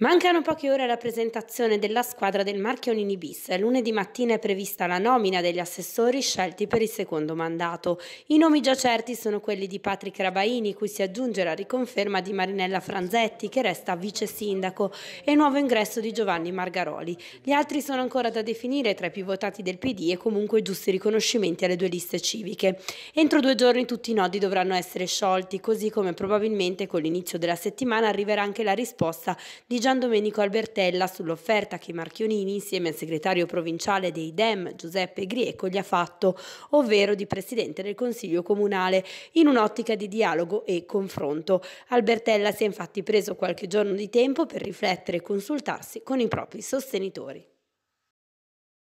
Mancano poche ore alla presentazione della squadra del marchio Nini Bis. Lunedì mattina è prevista la nomina degli assessori scelti per il secondo mandato. I nomi già certi sono quelli di Patrick Rabaini, cui si aggiunge la riconferma di Marinella Franzetti, che resta vice sindaco, e nuovo ingresso di Giovanni Margaroli. Gli altri sono ancora da definire tra i più votati del PD e comunque giusti riconoscimenti alle due liste civiche. Entro due giorni tutti i nodi dovranno essere sciolti, così come probabilmente con l'inizio della settimana arriverà anche la risposta di Giovanni Gian Domenico Albertella sull'offerta che Marchionini insieme al segretario provinciale dei DEM Giuseppe Grieco gli ha fatto, ovvero di presidente del Consiglio Comunale, in un'ottica di dialogo e confronto. Albertella si è infatti preso qualche giorno di tempo per riflettere e consultarsi con i propri sostenitori.